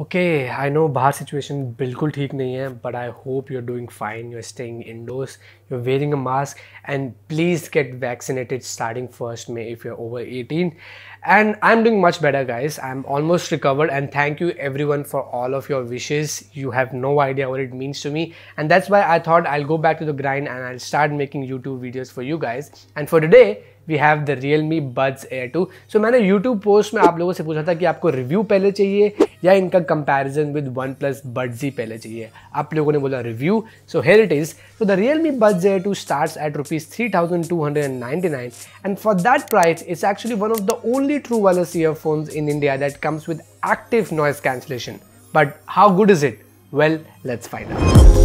Okay I know बाहर situation बिल्कुल ठीक नहीं है but I hope you are doing fine you are staying indoors you are wearing a mask and please get vaccinated starting first में if you are over eighteen and i'm doing much better guys i'm almost recovered and thank you everyone for all of your wishes you have no idea what it means to me and that's why i thought i'll go back to the grind and i'll start making youtube videos for you guys and for today we have the realme buds air 2 so i youtube post mein aap logo se that tha ki review pehle chahiye ya inka comparison with oneplus buds hi pehle chahiye aap logo ne bola review so here it is so the realme buds air 2 starts at rupees 3299 and for that price it's actually one of the only only true wireless earphones in India that comes with active noise cancellation. But how good is it? Well, let's find out.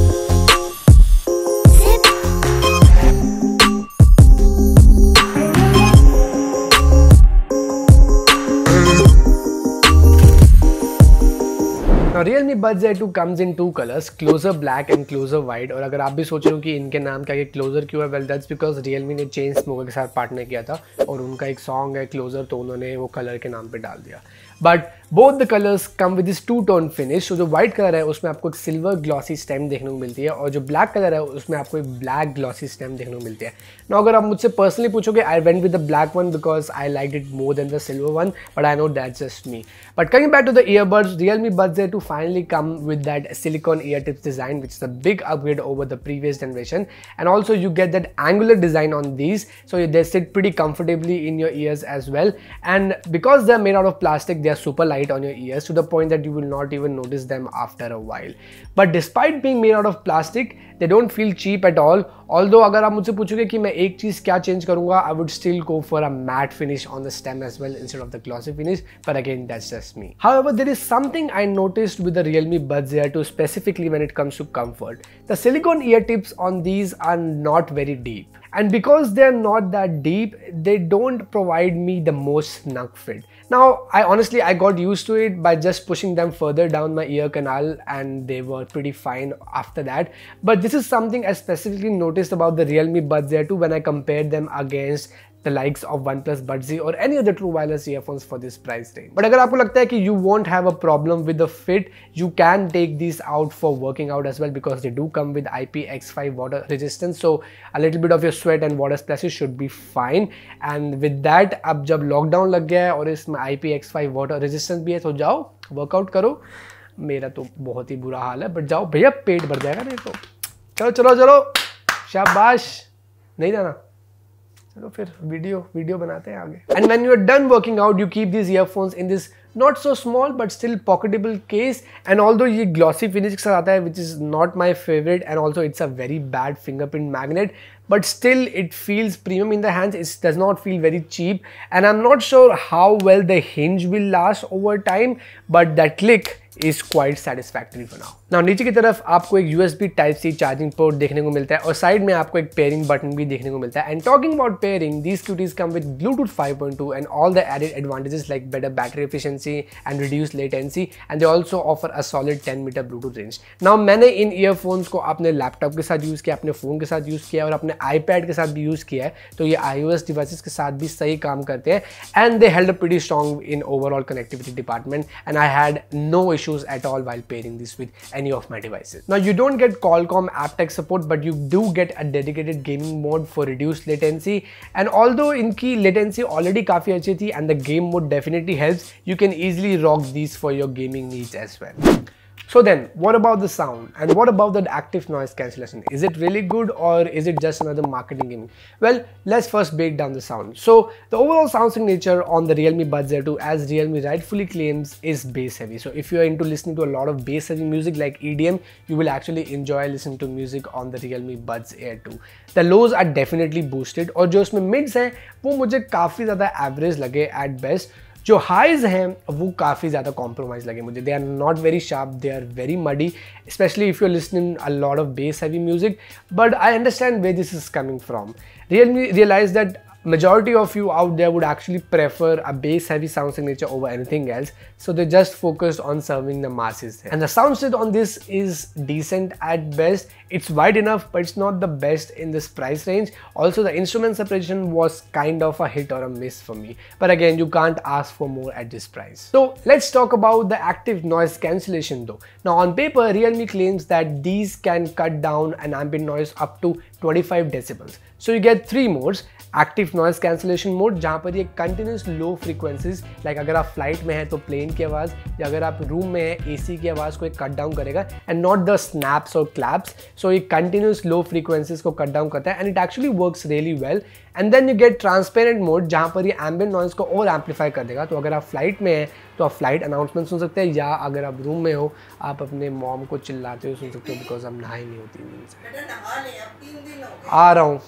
Buds air two comes in two colours closer black and closer white और अगर आप भी सोच रहे हो कि इनके नाम क्या क्लोजर क्यों है वेल दैट्स बिकॉज रियलमी ने चेंज स्मोकर के साथ पार्टनर किया था और उनका एक सॉन्ग है क्लोजर तो उन्होंने वो कलर के नाम पर डाल दिया but both the colours come with this two tone finish तो जो व्हाइट कलर है उसमें आपको एक सिल्वर ग्लॉसी स्टैम्प देखने को मिलती है और जो ब्लैक कलर है उसमें आपको एक ब्लैक ग्लॉसी स्टैम्प देखने को मिलती है ना अगर आप मुझसे पर्सनली पूछोगे I went with the black one because I like it more than the silver one but I know that just me but coming back to the earbuds Realme buds two finally come with that silicone ear tips design which is the big upgrade over the previous generation and also you get that angular design on these so they sit pretty comfortably in your ears as well and because they're made out of plastic they are super light on your ears to the point that you will not even notice them after a while. But despite being made out of plastic, they don't feel cheap at all Although, अगर आप मुझसे पूछोगे कि मैं एक चीज़ क्या change I would still go for a matte finish on the stem as well instead of the glossy finish. But again, that's just me. However, there is something I noticed with the Realme Buds Air 2 specifically when it comes to comfort. The silicone ear tips on these are not very deep. And because they're not that deep, they don't provide me the most snug fit. Now, I honestly, I got used to it by just pushing them further down my ear canal and they were pretty fine after that. But this is something I specifically noticed noticed about the Realme Buds Air 2 when I compared them against the likes of OnePlus Buds Z or any other true wireless earphones for this price range. But अगर आपको लगता है कि you won't have a problem with the fit, you can take these out for working out as well because they do come with IPX5 water resistance. So a little bit of your sweat and water splashes should be fine. And with that, अब जब lockdown लग गया है और इसमें IPX5 water resistance भी है तो जाओ workout करो मेरा तो बहुत ही बुरा हाल है बट जाओ भैया पेट भर जाएगा मेरे को चलो चलो चलो शाबाश नहीं जाना चलो फिर वीडियो वीडियो बनाते हैं आगे and when you are done working out you keep this earphones in this not so small but still pocketable case and although ये ग्लॉसी फिनिश के साथ आता है which is not my favourite and also it's a very bad fingerprint magnet but still it feels premium in the hands it does not feel very cheap and I am not sure how well the hinge will last over time but the click is quite satisfactory for now नीचे की तरफ आपको एक B type C charging port देखने को मिलता है और साइड में आपको एक पेयरिंग बटन भी देखने को मिलता है and talking about pairing this cuties come with Bluetooth 5.2 and all the added advantages like better battery efficiency and reduce latency and they also offer a solid ten metre Bluetooth range ना मैंने इन earphones को अपने laptop के साथ use किया अपने phone के साथ यूज़ किया और अपने आईपैड के साथ भी यूज़ किया है तो ये आई ओ डिवाइसेस के साथ भी सही काम करते हैं and they held pretty strong in overall connectivity department and I had no issue issues at all while pairing this with any of my devices. Now you don't get Qualcomm aptX support but you do get a dedicated gaming mode for reduced latency and although इनकी latency already काफ़ी अच्छी थी and the game mode definitely helps you can easily rock these for your gaming needs as well. So then, what about the sound? And what about that active noise cancellation? Is it really good or is it just another marketing gimmick? Well, let's first break down the sound. So the overall sound signature on the Realme Buds Air 2 as Realme rightfully claims is bass heavy. So if you are into listening to a lot of bass heavy music like EDM, you will actually enjoy listening to music on the Realme Buds Air 2. The lows are definitely boosted और the उसमें are. हैं वो मुझे जो highs हैं वो काफ़ी ज़्यादा कॉम्प्रोमाइज लगे मुझे they are not very sharp they are very muddy especially if you listening a lot of bass heavy music but I understand way this is coming from me realise that majority of you out there would actually prefer a bass heavy sound signature over anything else so they just focused on serving the masses and the soundstage on this is decent at best it's wide enough but it's not the best in this price range also the instrument separation was kind of a hit or a miss for me but again you can't ask for more at this price so let's talk about the active noise cancellation though now on paper realme claims that these can cut down an ambient noise up to 25 decibels. So you get three modes active noise cancellation mode जहाँ पर ये continuous low frequencies like अगर आप flight में हैं तो plane की आवाज़ या अगर आप रूम में हैं सी की आवाज़ को एक कट डाउन करेगा एंड नॉट द स्नैप्स और क्लैप्स सो ये कंटिन्यूस लो फ्रिक्वेंसीज को कट डाउन करता है and it actually work really well and then you get transparent mode जहाँ पर ये एम्बियन नॉइज को और एम्पलीफाई कर देगा तो अगर आप फ्लाइट में हैं तो आप फ्लाइट अनाउंसमेंट सुन सकते हैं या अगर आप रूम में हो आप अपने मॉम को चिल्लाते हुए सुन सकते हो बिकॉज हम नहाई नहीं होती से आ रहा हूँ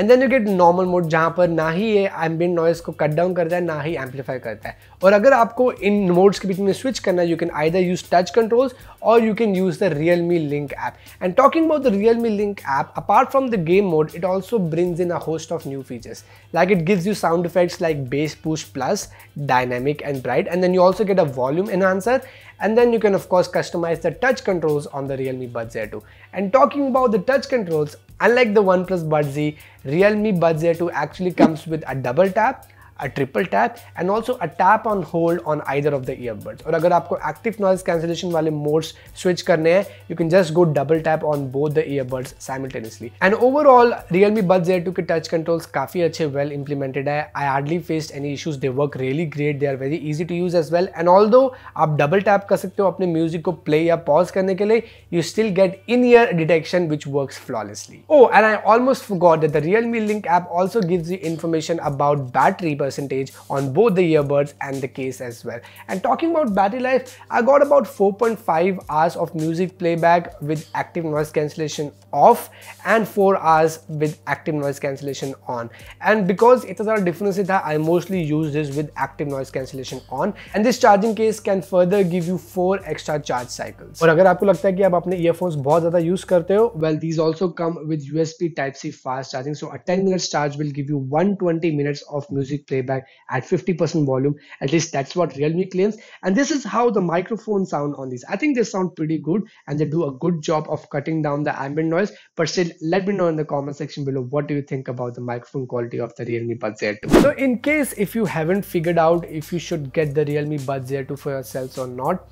and then you get normal mode जहाँ पर ना ही ये एम्बियन नॉइज़ को कट डाउन करता है ना ही एम्पलीफाई करता है और अगर आपको इन मोड्स के बीच में स्विच करना है you can either use touch controls or you can use the Realme link app and talking about the Realme link app apart from the game mode it also brings in a host of new features like it gives you sound effects like bass push plus dynamic and bright and then you also get a volume enhancer and then you can of course customize the touch controls on the Realme Buds Air 2. And talking about the touch controls, unlike the OnePlus Buds Z, Realme Buds Air 2 actually comes with a double tap a triple tap and also a tap on hold on either of the earbuds और agar aapko active noise cancellation wale modes switch karne hai you can just go double tap on both the earbuds simultaneously and overall Realme Buds Air 2 के touch controls kafi अच्छे well implemented hai I hardly faced any issues they work really great they are very easy to use as well and although aap double tap kar sakte ho apne music ko play ya pause karne ke liye you still get in ear detection which works flawlessly oh and I almost forgot that the Realme Link app also gives you information about battery पर percentage on both the earbuds and the case as well. And talking about battery life, I got about 4.5 hours of music playback with active noise cancellation off and 4 hours with active noise cancellation on. And because it's a difference, I mostly use this with active noise cancellation on. And this charging case can further give you 4 extra charge cycles. And if you लगता that you use your earphones a lot, well, these also come with USB Type C fast charging. So a 10 minutes charge will give you 120 minutes of music playback playback at 50% volume. At least that's what Realme claims. And this is how the microphone sound on these. I think they sound pretty good and they do a good job of cutting down the ambient noise. But still, let me know in the comment section below what do you think about the microphone quality of the Realme Buds Air 2. So in case if you haven't figured out if you should get the Realme Buds Air 2 for yourselves or not,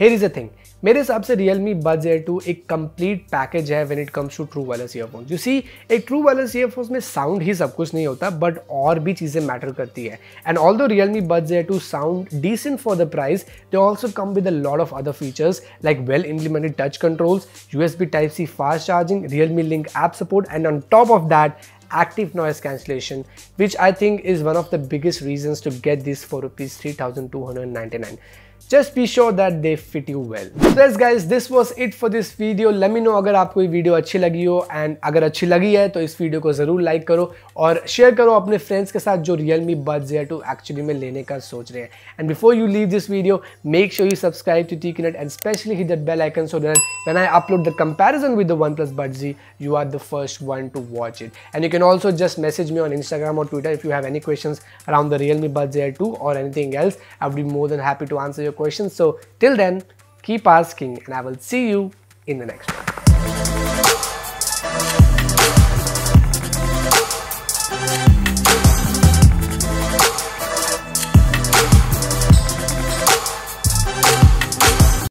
here is a thing मेरे हिसाब से Realme मी buds air two एक complete package है when it comes to true wireless earphone you see एक true wireless earphone में sound ही सब कुछ नहीं होता बट और भी चीज़ें मैटर करती है and although Realme buds air two sound decent for the price they also come with a lot of other features like well implemented touch controls U S B type C fast charging Realme link app support and on top of that active cancellation which I think is one of the biggest is to get this for rupees three thousand two hundred ninety nine just be sure that they fit you well. So yes guys this was it for this video. Let me know if you video this video, and if it is लगी है तो इस video को ज़रूर like करो और share करो अपने फ्रेंड्स के साथ जो रियल मी बड्स है टू एक्चुअली में लेने का सोच रहे हैं and before you leave this video make sure you subscribe to T when I upload the comparison with the OnePlus Buds Z you are the first one to watch it and you can also just message me on Instagram or Twitter if you have any questions around the Realme Buds Air 2 or anything else I would be more than happy to answer your questions. So till then, keep asking and I will see you in the next one.